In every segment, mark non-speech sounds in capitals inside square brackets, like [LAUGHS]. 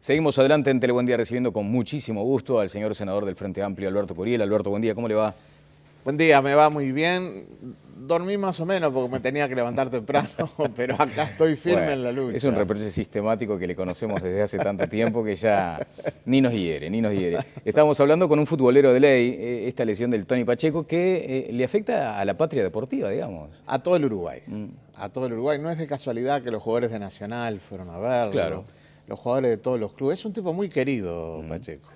Seguimos adelante en Telebuen Día recibiendo con muchísimo gusto al señor senador del Frente Amplio, Alberto Curiel. Alberto, buen día, ¿cómo le va? Buen día, me va muy bien. Dormí más o menos porque me tenía que levantar temprano, [LAUGHS] pero acá estoy firme en la lucha. Es un reproche sistemático que le conocemos desde hace tanto tiempo que ya ni nos hiere, ni nos hiere. Estábamos hablando con un futbolero de ley, eh, esta lesión del Tony Pacheco, que eh, le afecta a la patria deportiva, digamos. A todo el Uruguay, mm. a todo el Uruguay. No es de casualidad que los jugadores de Nacional fueron a verlo. Claro los jugadores de todos los clubes. Es un tipo muy querido, Pacheco.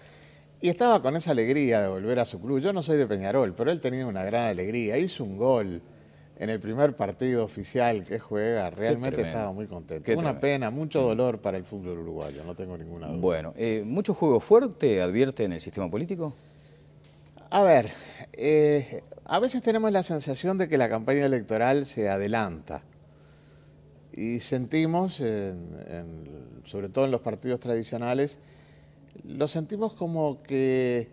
Y estaba con esa alegría de volver a su club. Yo no soy de Peñarol, pero él tenía una gran alegría. Hizo un gol en el primer partido oficial que juega, realmente estaba muy contento. Qué una pena, mucho dolor para el fútbol uruguayo, no tengo ninguna duda. Bueno, eh, ¿mucho juego fuerte advierte en el sistema político? A ver, eh, a veces tenemos la sensación de que la campaña electoral se adelanta. Y sentimos, sobre todo en los partidos tradicionales, lo sentimos como que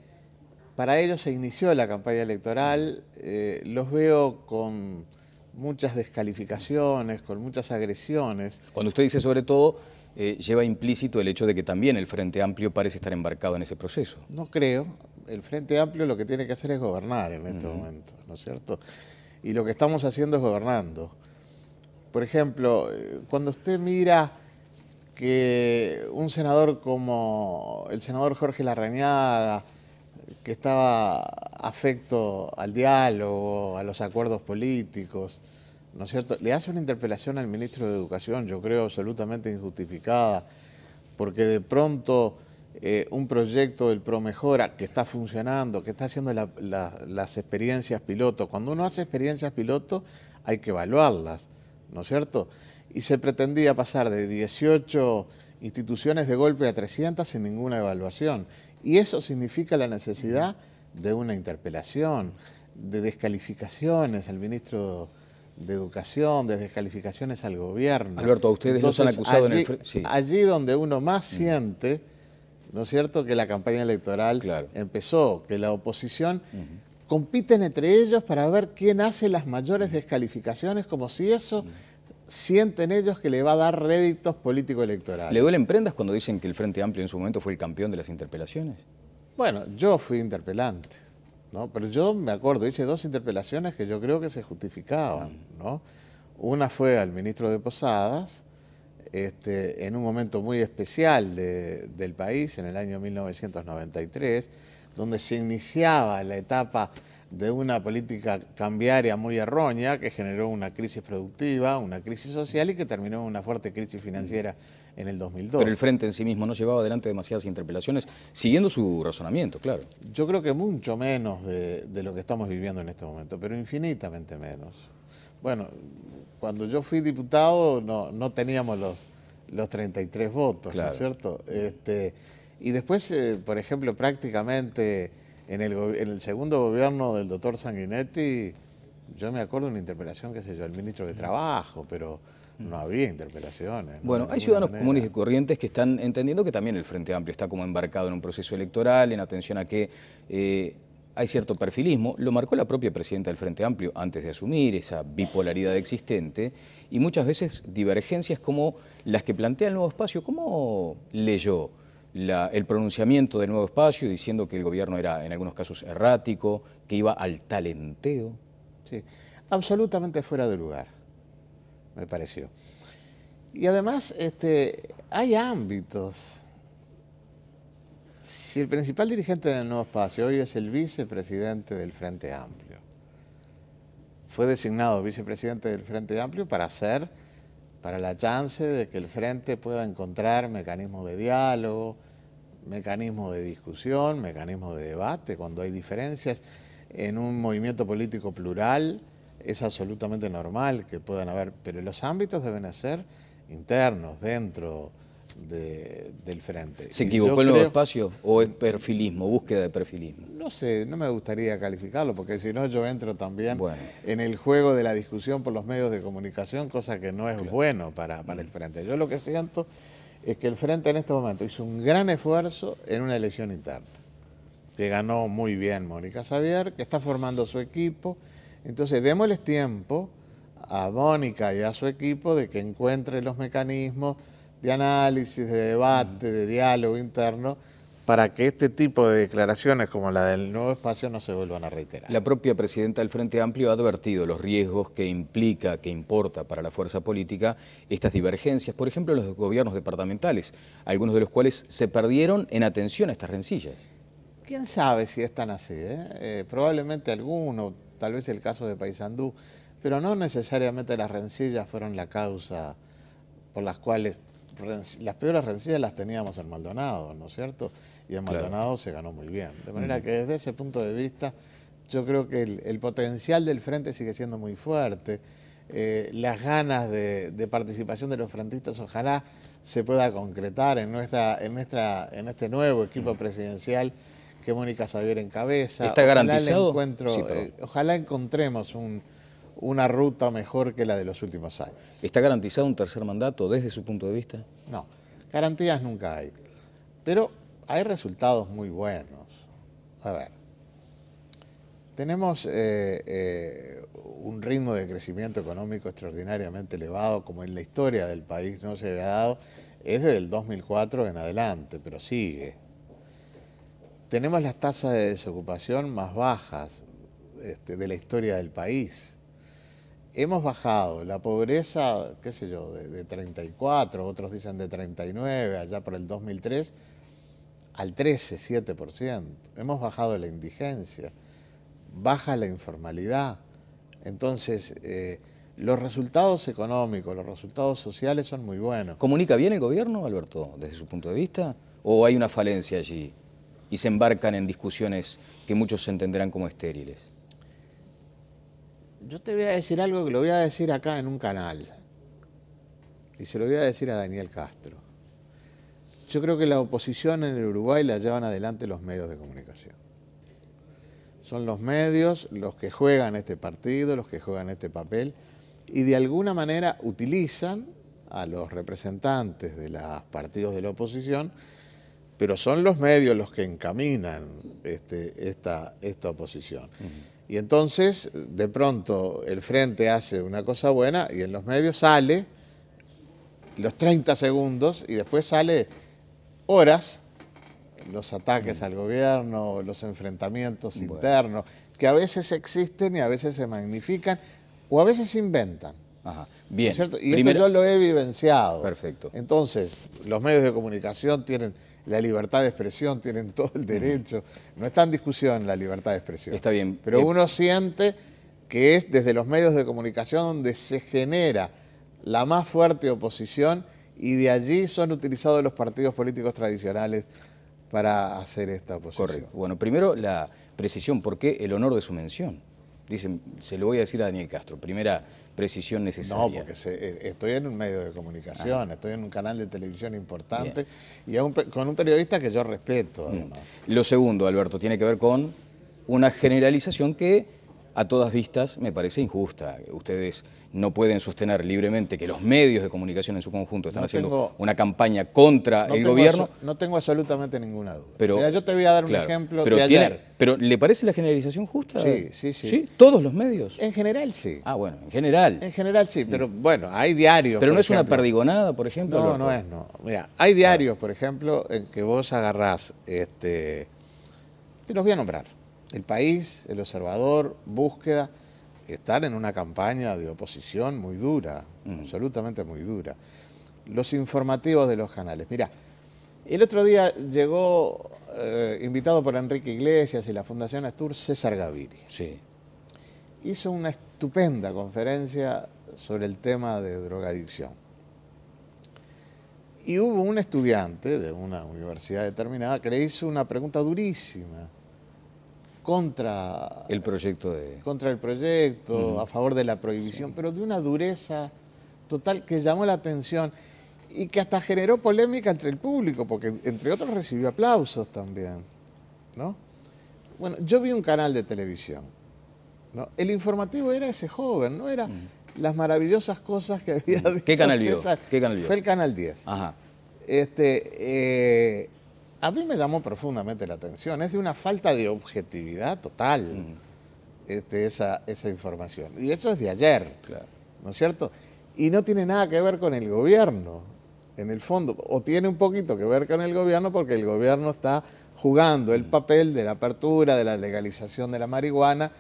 para ellos se inició la campaña electoral, eh, los veo con muchas descalificaciones, con muchas agresiones. Cuando usted dice sobre todo, eh, lleva implícito el hecho de que también el Frente Amplio parece estar embarcado en ese proceso. No creo. El Frente Amplio lo que tiene que hacer es gobernar en este momento, ¿no es cierto? Y lo que estamos haciendo es gobernando. Por ejemplo, eh, cuando usted mira que un senador como el senador Jorge Larrañaga, que estaba afecto al diálogo, a los acuerdos políticos, ¿no es cierto? Le hace una interpelación al ministro de Educación, yo creo absolutamente injustificada, porque de pronto eh, un proyecto del ProMejora que está funcionando, que está haciendo las experiencias piloto, cuando uno hace experiencias piloto hay que evaluarlas. ¿no es cierto? Y se pretendía pasar de 18 instituciones de golpe a 300 sin ninguna evaluación. Y eso significa la necesidad de una interpelación, de descalificaciones al ministro de Educación, de descalificaciones al gobierno. Alberto, a ustedes no han acusado allí, en el... Allí donde uno más mm. siente, ¿no es cierto?, que la campaña electoral empezó, que la oposición compiten entre ellos para ver quién hace las mayores descalificaciones, como si eso sienten ellos que le va a dar réditos político-electorales. ¿Le duelen prendas cuando dicen que el Frente Amplio en su momento fue el campeón de las interpelaciones? Bueno, yo fui interpelante, ¿no? Pero yo me acuerdo, hice dos interpelaciones que yo creo que se justificaban, ah. Una fue al ministro de Posadas, este, en un momento muy especial del país, en el año 1993, donde se iniciaba la etapa de una política cambiaria muy errónea que generó una crisis productiva, una crisis social y que terminó en una fuerte crisis financiera en el 2002. Pero el Frente en sí mismo no llevaba adelante demasiadas interpelaciones, siguiendo su razonamiento, claro. Yo creo que mucho menos de, lo que estamos viviendo en este momento, pero infinitamente menos. Bueno, cuando yo fui diputado no, no teníamos los, los 33 votos, ¿no es cierto? Este, y después, eh, por ejemplo, prácticamente en el, segundo gobierno del doctor Sanguinetti, yo me acuerdo de una interpelación, qué sé yo, al ministro de Trabajo, pero mm. no había interpelaciones. Bueno, hay ciudadanos comunes y corrientes que están entendiendo que también el Frente Amplio está como embarcado en un proceso electoral, en atención a que eh, hay cierto perfilismo, lo marcó la propia presidenta del Frente Amplio antes de asumir esa bipolaridad existente, y muchas veces divergencias como las que plantea el nuevo espacio. ¿Cómo leyó? el pronunciamiento del nuevo espacio diciendo que el gobierno era en algunos casos errático, que iba al talenteo. Sí, absolutamente fuera de lugar, me pareció. Y además este, hay ámbitos. Si el principal dirigente del nuevo espacio hoy es el vicepresidente del Frente Amplio, fue designado vicepresidente del Frente Amplio para ser para la chance de que el frente pueda encontrar mecanismos de diálogo, mecanismos de discusión, mecanismos de debate, cuando hay diferencias. En un movimiento político plural es absolutamente normal que puedan haber, pero los ámbitos deben ser internos, dentro del frente. ¿Se equivocó en los espacios o es perfilismo, búsqueda de perfilismo? No sé, no me gustaría calificarlo porque si no yo entro también en el juego de la discusión por los medios de comunicación, cosa que no es bueno para, el mm. frente. Yo lo que siento es que el frente en este momento hizo un gran esfuerzo en una elección interna, que ganó muy bien Mónica Xavier, que está formando su equipo. Entonces, démosles tiempo a Mónica y a su equipo de que encuentren los mecanismos de análisis, de debate, de diálogo interno, para que este tipo de declaraciones como la del nuevo espacio no se vuelvan a reiterar. La propia presidenta del Frente Amplio ha advertido los riesgos que implica, que importa para la fuerza política estas divergencias, por ejemplo, los gobiernos departamentales, algunos de los cuales se perdieron en atención a estas rencillas. ¿Quién sabe si es tan así? Eh? Eh, probablemente alguno, tal vez el caso de Paysandú, pero no necesariamente las rencillas fueron la causa por las cuales las peores rencillas las teníamos en Maldonado, ¿no es cierto? Y en Maldonado se ganó muy bien. De manera que desde ese punto de vista, yo creo que el, potencial del frente sigue siendo muy fuerte. Eh, las ganas de, participación de los frentistas, ojalá se pueda concretar en, nuestra, en, nuestra, en este nuevo equipo presidencial que Mónica Xavier encabeza. Está garantizado. Eh, ojalá encontremos un, una ruta mejor que la de los últimos años. ¿Está garantizado un tercer mandato desde su punto de vista? No, garantías nunca hay. Pero hay resultados muy buenos. A ver, tenemos eh, eh, un ritmo de crecimiento económico extraordinariamente elevado, como en la historia del país no se había dado, es desde el 2004 en adelante, pero sigue. Tenemos las tasas de desocupación más bajas este, de la historia del país hemos bajado la pobreza, qué sé yo, de, 34, otros dicen de 39, allá por el 2003, al 137% Hemos bajado la indigencia, baja la informalidad. Entonces, eh, los resultados económicos, los resultados sociales son muy buenos. ¿Comunica bien el gobierno, Alberto, desde su punto de vista? ¿O hay una falencia allí y se embarcan en discusiones que muchos entenderán como estériles? yo te voy a decir algo que lo voy a decir acá en un canal. Y se lo voy a decir a Daniel Castro. Yo creo que la oposición en el Uruguay la llevan adelante los medios de comunicación. Son los medios los que juegan este partido, los que juegan este papel y de alguna manera utilizan a los representantes de los partidos de la oposición, pero son los medios los que encaminan este, esta, oposición. Y entonces, de pronto, el frente hace una cosa buena y en los medios sale los 30 segundos y después sale horas los ataques mm. al gobierno, los enfrentamientos internos, que a veces existen y a veces se magnifican o a veces se inventan. Bien. y esto yo lo he vivenciado. Perfecto. Entonces, los medios de comunicación tienen la libertad de expresión, tienen todo el derecho. No está en discusión la libertad de expresión. Está bien. Pero eh, uno siente que es desde los medios de comunicación donde se genera la más fuerte oposición y de allí son utilizados los partidos políticos tradicionales para hacer esta oposición. Correcto. Bueno, primero la precisión, ¿por qué el honor de su mención? Dicen, se lo voy a decir a Daniel Castro, primera precisión necesaria. No, porque eh, estoy en un medio de comunicación, estoy en un canal de televisión importante y con un periodista que yo respeto. Mm. Lo segundo, Alberto, tiene que ver con una generalización que a todas vistas me parece injusta. Ustedes no pueden sostener libremente que los medios de comunicación en su conjunto están haciendo una campaña contra el gobierno. No tengo absolutamente ninguna duda. Pero, yo te voy a dar un ejemplo pero de ayer. ¿Pero le parece la generalización justa? Sí, sí, sí, sí. ¿Todos los medios? En general sí. Ah, bueno, en general. En general sí, pero bueno, hay diarios. ¿Pero no es una perdigonada, por ejemplo? No, no es, no. Mira, hay ah. diarios, por ejemplo, en que vos agarrás, este, te los voy a nombrar el país, el observador, búsqueda, estar en una campaña de oposición muy dura, mm. absolutamente muy dura. Los informativos de los canales. Mira, el otro día llegó, eh, invitado por Enrique Iglesias y la Fundación Astur, César Gaviria. Sí. Hizo una estupenda conferencia sobre el tema de drogadicción. Y hubo un estudiante de una universidad determinada que le hizo una pregunta durísima contra el proyecto, contra el proyecto a favor de la prohibición, pero de una dureza total que llamó la atención y que hasta generó polémica entre el público, porque entre otros recibió aplausos también. ¿no? Bueno, yo vi un canal de televisión. ¿no? El informativo era ese joven, no era mm. las maravillosas cosas que había mm. dicho ¿Qué canal vio? ¿Qué canal vio? Fue el Canal 10. Este, eh, a mí me llamó profundamente la atención. Es de una falta de objetividad total este, esa, información. Y eso es de ayer, claro. ¿no es cierto? Y no tiene nada que ver con el gobierno, en el fondo. O tiene un poquito que ver con el gobierno porque el gobierno está jugando el papel de la apertura, de la legalización de la marihuana.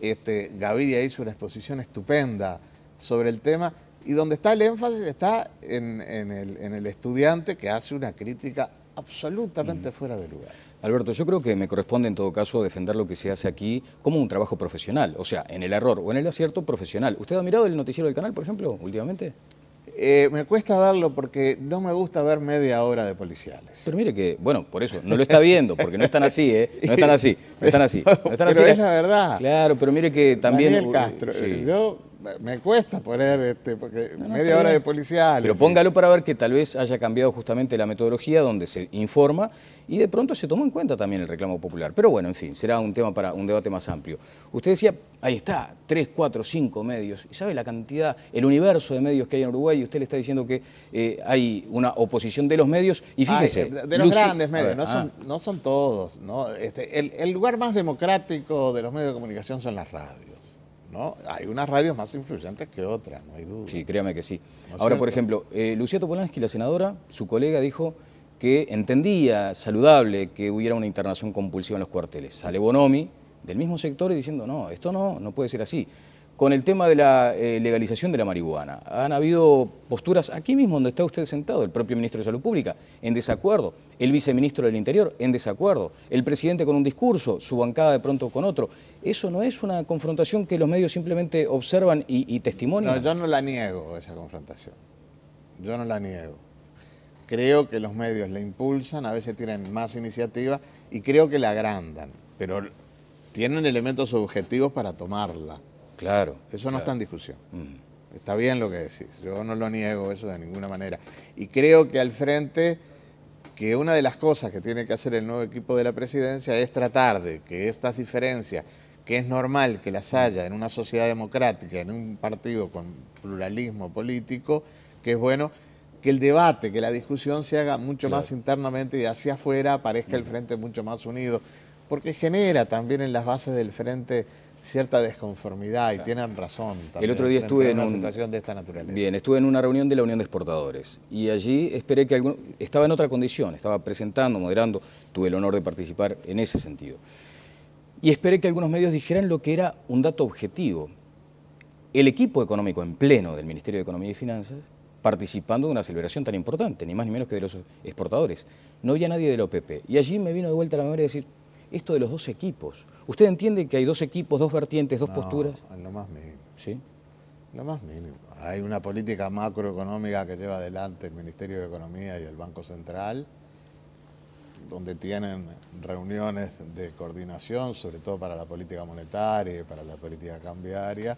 Este, Gaviria hizo una exposición estupenda sobre el tema y donde está el énfasis está en el estudiante que hace una crítica absolutamente fuera de lugar. Alberto, yo creo que me corresponde en todo caso defender lo que se hace aquí como un trabajo profesional, o sea, en el error o en el acierto profesional. ¿Usted ha mirado el noticiero del canal, por ejemplo, últimamente? Eh, me cuesta darlo porque no me gusta ver media hora de policiales. Pero mire que, bueno, por eso, no lo está viendo, porque no están así, ¿eh? No están así, no están así. No [LAUGHS] pero es la verdad. Claro, pero mire que también... Castro, me cuesta poner este, porque media hora de policial. Pero póngalo para ver que tal vez haya cambiado justamente la metodología donde se informa y de pronto se tomó en cuenta también el reclamo popular. Pero bueno, en fin, será un tema para un debate más amplio. Usted decía, ahí está, tres, cuatro, cinco medios. ¿Y sabe la cantidad, el universo de medios que hay en Uruguay? Y usted le está diciendo que eh, hay una oposición de los medios. Y fíjese. de los grandes medios, ah. no, son, todos. ¿no? Este, el lugar más democrático de los medios de comunicación son las radios. Hay unas radios más influyentes que otras, no hay duda. Sí, créame que sí. Ahora, por ejemplo, eh, Lucía Topolansky, la senadora, su colega dijo que entendía saludable que hubiera una internación compulsiva en los cuarteles. Sale Bonomi, del mismo sector, y diciendo, no, esto no, no puede ser así con el tema de la eh, legalización de la marihuana. Han habido posturas aquí mismo donde está usted sentado, el propio ministro de Salud Pública, en desacuerdo, el viceministro del Interior, en desacuerdo, el presidente con un discurso, su bancada de pronto con otro. ¿Eso no es una confrontación que los medios simplemente observan y, y testimonian? No, yo no la niego esa confrontación. Yo no la niego. Creo que los medios la impulsan, a veces tienen más iniciativa y creo que la agrandan, pero tienen elementos objetivos para tomarla. Claro. Eso no está en discusión. Mm. Está bien lo que decís, yo no lo niego eso de ninguna manera. Y creo que al frente, que una de las cosas que tiene que hacer el nuevo equipo de la presidencia es tratar de que estas diferencias, que es normal que las mm. haya en una sociedad democrática, en un partido con pluralismo político, que es bueno, que el debate, que la discusión se haga mucho más internamente y hacia afuera aparezca el mm. frente mucho más unido, porque genera también en las bases del frente cierta desconformidad y tienen razón. También, el otro día estuve en una situación de esta naturaleza. Bien, estuve en una reunión de la Unión de Exportadores y allí esperé que estaba en otra condición, estaba presentando, moderando, tuve el honor de participar en ese sentido. Y esperé que algunos medios dijeran lo que era un dato objetivo. El equipo económico en pleno del Ministerio de Economía y Finanzas participando de una celebración tan importante, ni más ni menos que de los exportadores. No había nadie de la OPP. Y allí me vino de vuelta la memoria de decir, esto de los dos equipos. ¿Usted entiende que hay dos equipos, dos vertientes, dos posturas? Lo más mínimo. Sí. Lo más mínimo. Hay una política macroeconómica que lleva adelante el Ministerio de Economía y el Banco Central, donde tienen reuniones de coordinación, sobre todo para la política monetaria y para la política cambiaria.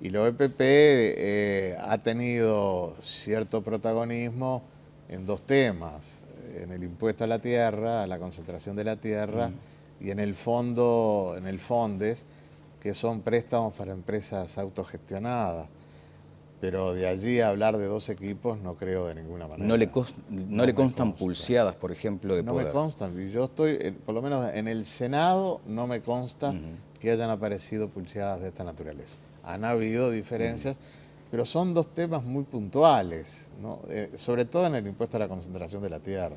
Y lo EPP eh, ha tenido cierto protagonismo en dos temas en el impuesto a la tierra, a la concentración de la tierra y en el fondo, en el Fondes, que son préstamos para empresas autogestionadas. Pero de allí hablar de dos equipos no creo de ninguna manera. No le, no le constan pulseadas, por ejemplo, de no poder. No me constan. Y yo estoy, eh, por lo menos en el Senado, no me consta que hayan aparecido pulseadas de esta naturaleza. Han habido diferencias pero son dos temas muy puntuales, ¿no? Eh, sobre todo en el impuesto a la concentración de la tierra,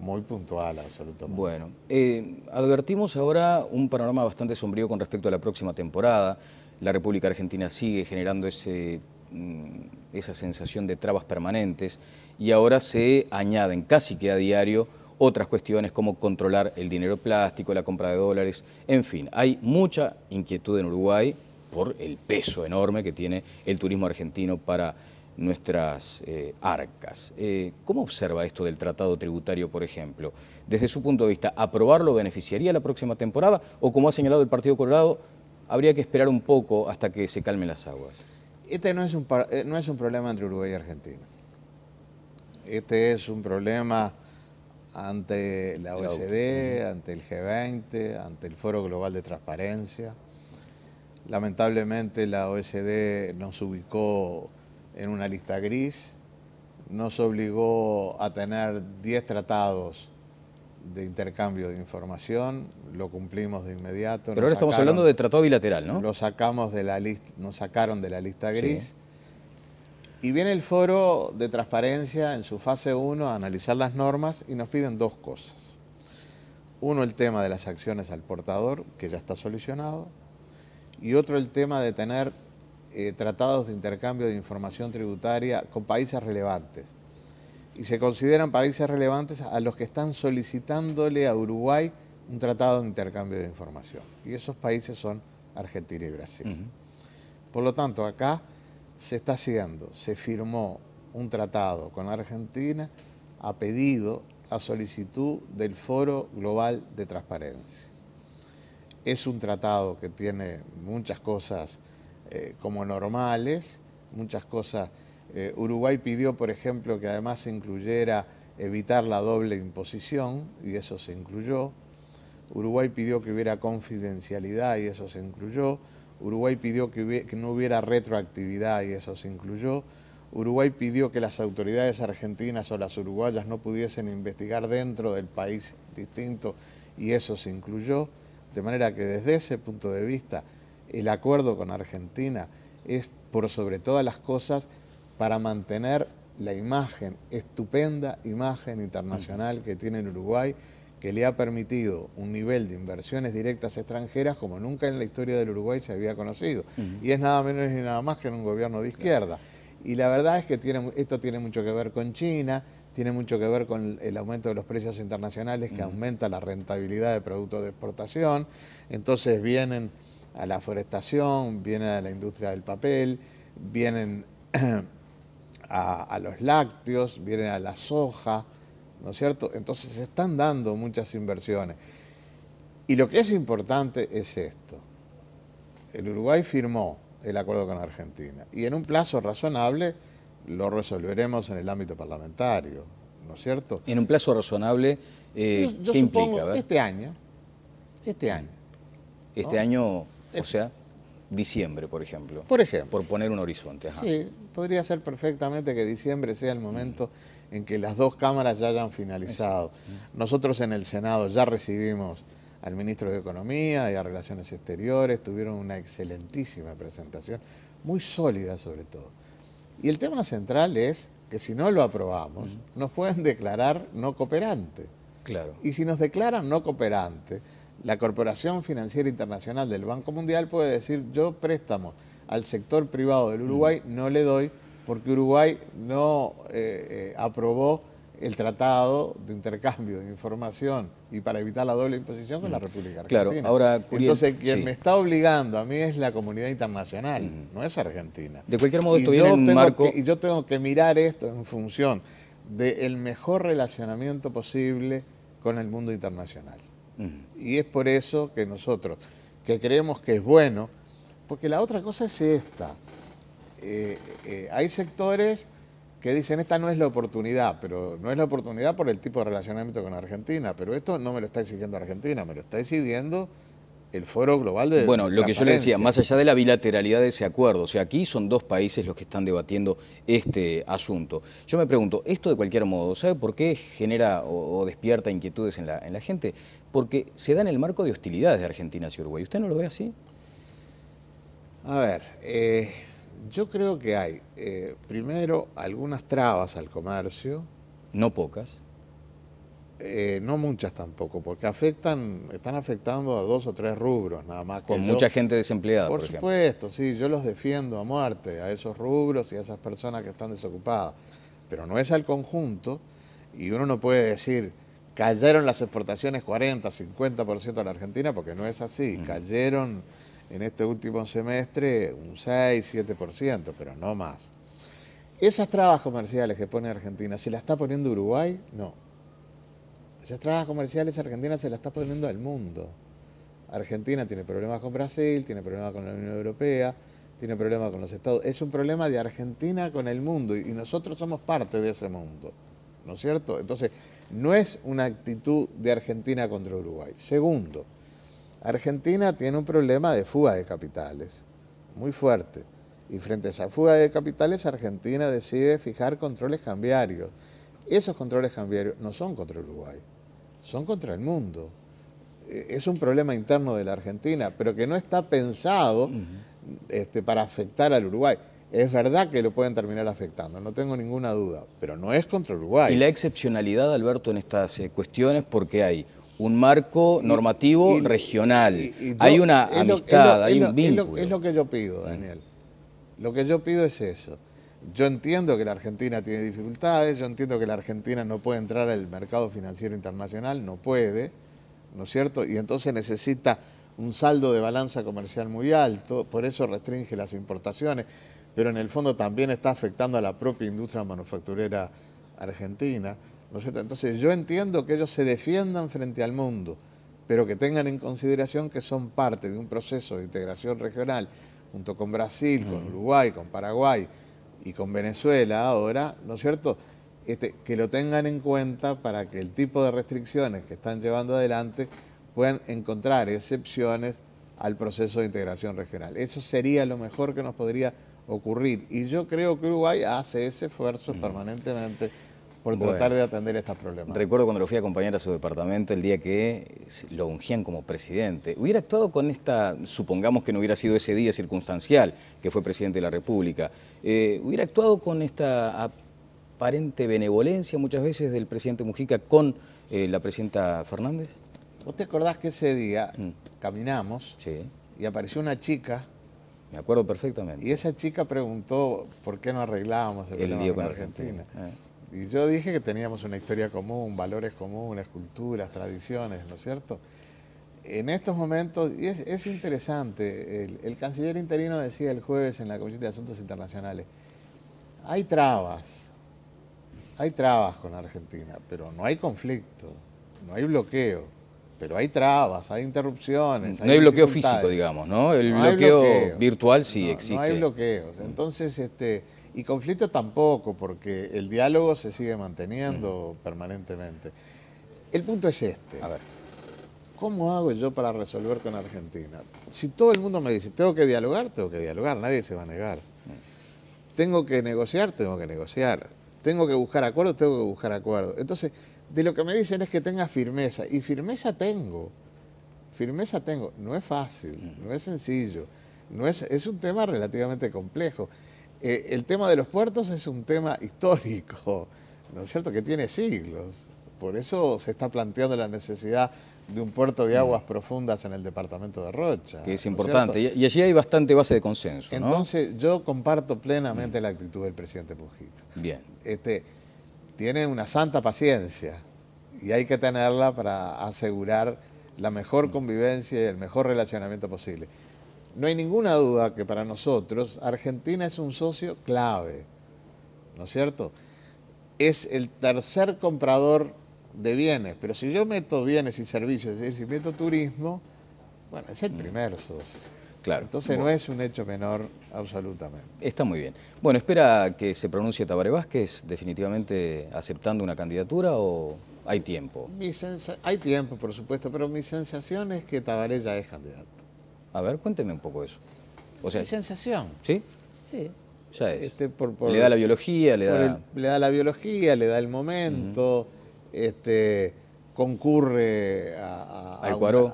muy puntual absolutamente. Bueno, eh, advertimos ahora un panorama bastante sombrío con respecto a la próxima temporada. La República Argentina sigue generando ese, mm, esa sensación de trabas permanentes y ahora se añaden casi que a diario otras cuestiones como controlar el dinero plástico, la compra de dólares, en fin, hay mucha inquietud en Uruguay por el peso enorme que tiene el turismo argentino para nuestras eh, arcas. Eh, ¿Cómo observa esto del tratado tributario, por ejemplo? Desde su punto de vista, ¿aprobarlo beneficiaría la próxima temporada o, como ha señalado el Partido Colorado, habría que esperar un poco hasta que se calmen las aguas? Este no es un, eh, problema entre Uruguay y Argentina. Este es un problema ante la OECD, ante el G20, ante el Foro Global de Transparencia. Lamentablemente la OSD nos ubicó en una lista gris, nos obligó a tener 10 tratados de intercambio de información, lo cumplimos de inmediato. Pero ahora estamos hablando de tratado bilateral, ¿no? Lo sacamos de la lista, nos sacaron de la lista gris. Y viene el foro de transparencia en su fase 1 a analizar las normas y nos piden dos cosas. Uno, el tema de las acciones al portador, que ya está solucionado y otro el tema de tener eh, tratados de intercambio de información tributaria con países relevantes. Y se consideran países relevantes a los que están solicitándole a Uruguay un tratado de intercambio de información. Y esos países son Argentina y Brasil. Por lo tanto, acá se está haciendo, se firmó un tratado con Argentina a pedido, a solicitud del Foro Global de Transparencia. Es un tratado que tiene muchas cosas eh, como normales, muchas cosas. Eh, Uruguay pidió, por ejemplo, que además se incluyera evitar la doble imposición, y eso se incluyó. Uruguay pidió que hubiera confidencialidad, y eso se incluyó. Uruguay pidió que no hubiera retroactividad, y eso se incluyó. Uruguay pidió que las autoridades argentinas o las uruguayas no pudiesen investigar dentro del país distinto, y eso se incluyó. De manera que desde ese punto de vista, el acuerdo con Argentina es por sobre todas las cosas para mantener la imagen, estupenda imagen internacional que tiene el Uruguay, que le ha permitido un nivel de inversiones directas extranjeras como nunca en la historia del Uruguay se había conocido. Y es nada menos ni nada más que en un gobierno de izquierda. Y la verdad es que tiene, esto tiene mucho que ver con China, tiene mucho que ver con el aumento de los precios internacionales que aumenta la rentabilidad de productos de exportación. Entonces vienen a la forestación, vienen a la industria del papel, vienen [CLEARS THROAT] a los lácteos, vienen a la soja, ¿no es cierto? Entonces se están dando muchas inversiones. Y lo que es importante es esto. El Uruguay firmó el acuerdo con Argentina y en un plazo razonable lo resolveremos en el ámbito parlamentario, ¿no es cierto? En un plazo razonable, eh, Este año, este año. Este año, o sea, diciembre, por ejemplo. Por ejemplo. Por poner un horizonte. Sí, podría ser perfectamente que diciembre sea el momento mm. en que las dos cámaras ya hayan finalizado. Mm. Nosotros en el Senado ya recibimos al ministro de Economía y a Relaciones Exteriores, tuvieron una excelentísima presentación, muy sólida sobre todo. Y el tema central es que si no lo aprobamos, nos pueden declarar no cooperante. Claro. Y si nos declaran no cooperante, la Corporación Financiera Internacional del Banco Mundial puede decir, yo préstamo al sector privado del Uruguay no le doy porque Uruguay no eh, eh, aprobó el tratado de intercambio de información y para evitar la doble imposición con la mm. República Argentina. Claro, ahora Entonces quien me está obligando a mí es la comunidad internacional, mm. no es Argentina. De cualquier modo, estoy en un marco... y yo tengo que mirar esto en función del mejor relacionamiento posible con el mundo internacional. Mm. Y es por eso que nosotros, que creemos que es bueno, porque la otra cosa es esta. Eh, eh, hay sectores que dicen, esta no es la oportunidad, pero no es la oportunidad por el tipo de relacionamiento con Argentina, pero esto no me lo está exigiendo Argentina, me lo está exigiendo el foro global de... Bueno, lo que yo le decía, más allá de la bilateralidad de ese acuerdo, o sea, aquí son dos países los que están debatiendo este asunto. Yo me pregunto, esto de cualquier modo, ¿sabe por qué genera o, despierta inquietudes en la, en la gente? Porque se da en el marco de hostilidades de Argentina hacia Uruguay. ¿Usted no lo ve así? A ver, eh, yo creo que hay, eh, primero, algunas trabas al comercio. No pocas. Eh, no muchas tampoco, porque afectan, están afectando a dos o tres rubros nada más. Con mucha gente desempleada, por, por supuesto, sí, yo los defiendo a muerte, a esos rubros y a esas personas que están desocupadas, pero no es al conjunto y uno no puede decir, cayeron las exportaciones 40, 50% a la Argentina, porque no es así, cayeron en este último semestre un 6, 7%, pero no más. Esas trabas comerciales que pone Argentina, ¿se las está poniendo Uruguay? No. Esas trabas comerciales Argentina se las está poniendo al mundo. Argentina tiene problemas con Brasil, tiene problemas con la Unión Europea, tiene problemas con los Estados. Es un problema de Argentina con el mundo y nosotros somos parte de ese mundo. ¿No es cierto? Entonces, no es una actitud de Argentina contra Uruguay. Segundo, Argentina tiene un problema de fuga de capitales, muy fuerte. Y frente a esa fuga de capitales, Argentina decide fijar controles cambiarios. Esos controles cambiarios no son contra Uruguay, son contra el mundo. E-, es un problema interno de la Argentina, pero que no está pensado este, para afectar al Uruguay. Es verdad que lo pueden terminar afectando, no tengo ninguna duda, pero no es contra Uruguay. Y la excepcionalidad, Alberto, en estas eh, cuestiones, porque hay un marco normativo regional. hay una amistad, hay un vínculo. es lo, que yo pido, Daniel. Lo que yo pido es eso. Yo entiendo que la Argentina tiene dificultades, yo entiendo que la Argentina no puede entrar al mercado financiero internacional, no puede, ¿no es cierto? Y entonces necesita un saldo de balanza comercial muy alto, por eso restringe las importaciones, pero en el fondo también está afectando a la propia industria manufacturera argentina. Entonces yo entiendo que ellos se defiendan frente al mundo, pero que tengan en consideración que son parte de un proceso de integración regional, junto con Brasil, con Uruguay, con Paraguay y con Venezuela ahora, ¿no es cierto? Este, que lo tengan en cuenta para que el tipo de restricciones que están llevando adelante puedan encontrar excepciones al proceso de integración regional. Eso sería lo mejor que nos podría ocurrir. Y yo creo que Uruguay hace ese esfuerzo permanentemente por tratar de atender estos problemas. Recuerdo cuando lo fui a acompañar a su departamento el día que lo ungían como presidente. Hubiera actuado con esta, supongamos que no hubiera sido ese día circunstancial que fue presidente de la República, eh, hubiera actuado con esta aparente benevolencia muchas veces del presidente Mujica con eh, la presidenta Fernández. ¿Vos te acordás que ese día mm. caminamos y apareció una chica me acuerdo perfectamente. Y esa chica preguntó por qué no arreglábamos el, Argentina. Eh. Y yo dije que teníamos una historia común, valores comunes, culturas, tradiciones, ¿no es cierto? En estos momentos, y es, interesante, el, canciller interino decía el jueves en la Comisión de Asuntos Internacionales, hay trabas, hay trabas con Argentina, pero no hay conflicto, no hay bloqueo, pero hay trabas, hay interrupciones. No hay, bloqueo físico, digamos, ¿no? El bloqueo, virtual sí existe. No hay bloqueos. Mm. Entonces, este y conflicto tampoco, porque el diálogo se sigue manteniendo permanentemente. El punto es este. A ver. ¿Cómo hago yo para resolver con Argentina? Si todo el mundo me dice, tengo que dialogar, tengo que dialogar, nadie se va a negar. Mm. Tengo que negociar, tengo que negociar. Tengo que buscar acuerdos, tengo que buscar acuerdos. Entonces, de lo que me dicen es que tenga firmeza. Y firmeza tengo. Firmeza tengo. No es fácil, mm. no es sencillo. No es, es un tema relativamente complejo. Eh, el tema de los puertos es un tema histórico, ¿no es cierto?, que tiene siglos. Por eso se está planteando la necesidad de un puerto de mm. aguas profundas en el departamento de Rocha. Que es importante. y allí hay bastante base de consenso. Entonces, yo comparto plenamente mm. la actitud del presidente Pujito. Bien. Este, tiene una santa paciencia y hay que tenerla para asegurar la mejor mm. convivencia y el mejor relacionamiento posible. No hay ninguna duda que para nosotros Argentina es un socio clave, ¿no es cierto? Es el tercer comprador de bienes, pero si yo meto bienes y servicios, es decir, si meto turismo, bueno, es el mm. primer socio. Claro. Entonces no es un hecho menor absolutamente. Está muy bien. Bueno, ¿espera que se pronuncie Tabaré Vázquez definitivamente aceptando una candidatura o hay tiempo? hay tiempo, por supuesto, pero mi sensación es que Tabaré ya es candidato. A ver, cuénteme un poco eso. O sea, sensación? ¿Sí? Sí. Ya es. Este, le da la biología, le da... le da la biología, le da el momento, este, concurre a... al Cuaró.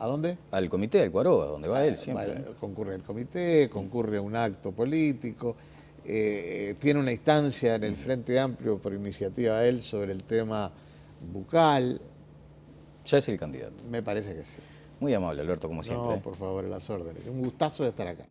A, dónde? Al comité, al Cuaró, a donde va ah, él siempre. concurre al comité, concurre a un acto político, eh, tiene una instancia en el Frente Amplio por iniciativa él sobre el tema bucal. Ya es el candidato. Me parece que sí. Muy amable, Alberto, como siempre. No, ¿eh? por favor, las órdenes. Un gustazo de estar acá.